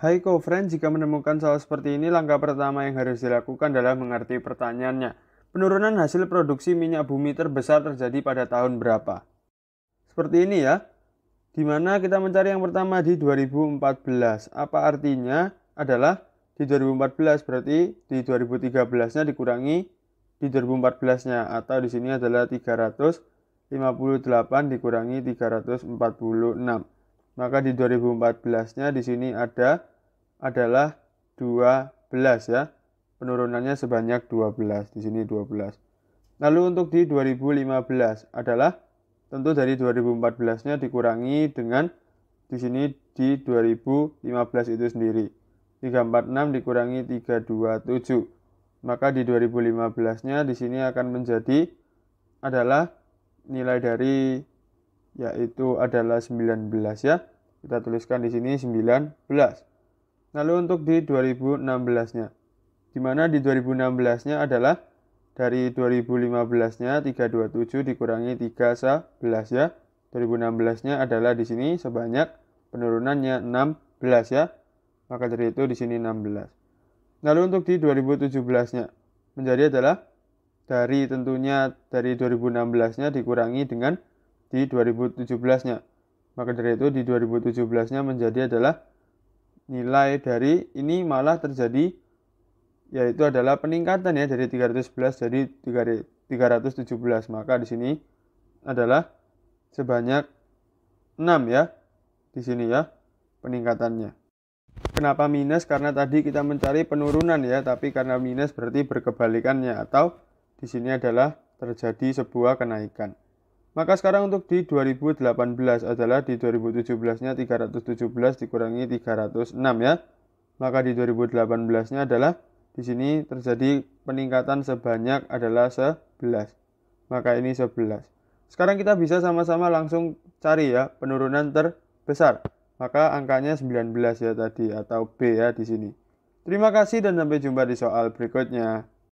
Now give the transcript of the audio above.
Hai co-friend, jika menemukan soal seperti ini, langkah pertama yang harus dilakukan adalah mengerti pertanyaannya. Penurunan hasil produksi minyak bumi terbesar terjadi pada tahun berapa? Seperti ini ya, di mana kita mencari yang pertama di 2014. Apa artinya adalah di 2014 berarti di 2013-nya dikurangi di 2014-nya atau di sini adalah 358 dikurangi 346. Maka di 2014-nya di sini ada adalah 12 ya. Penurunannya sebanyak 12. Di sini 12. Lalu untuk di 2015 adalah tentu dari 2014-nya dikurangi dengan di sini di 2015 itu sendiri. 346 dikurangi 327 maka di 2015-nya di sini akan menjadi adalah nilai dari yaitu adalah 19 ya. Kita tuliskan di sini 19. Lalu untuk di 2016-nya. Di mana di 2016-nya adalah dari 2015-nya 327 dikurangi 311 ya. 2016-nya adalah di sini sebanyak penurunannya 16 ya. Maka dari itu di sini 16. Lalu untuk di 2017-nya menjadi adalah dari tentunya dari 2016-nya dikurangi dengan di 2017-nya. Maka dari itu di 2017-nya menjadi adalah nilai dari ini malah terjadi yaitu adalah peningkatan ya dari 311 jadi 317 maka di sini adalah sebanyak 6 ya di sini ya peningkatannya kenapa minus karena tadi kita mencari penurunan ya tapi karena minus berarti berkebalikannya atau di sini adalah terjadi sebuah kenaikan maka sekarang untuk di 2018 adalah di 2017-nya 317 dikurangi 306 ya. Maka di 2018-nya adalah di sini terjadi peningkatan sebanyak adalah 11. Maka ini 11. Sekarang kita bisa sama-sama langsung cari ya penurunan terbesar. Maka angkanya 19 ya tadi atau B ya di sini. Terima kasih dan sampai jumpa di soal berikutnya.